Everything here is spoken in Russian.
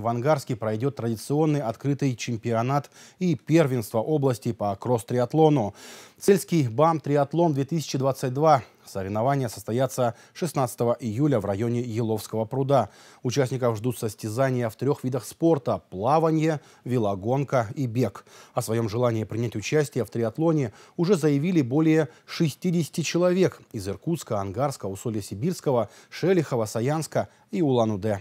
в Ангарске пройдет традиционный открытый чемпионат и первенство области по кросс-триатлону. Цельский БАМ-триатлон-2022 Соревнования состоятся 16 июля в районе Еловского пруда. Участников ждут состязания в трех видах спорта – плавание, велогонка и бег. О своем желании принять участие в триатлоне уже заявили более 60 человек из Иркутска, Ангарска, Усолья-Сибирского, Шелихова, Саянска и Улан-Удэ.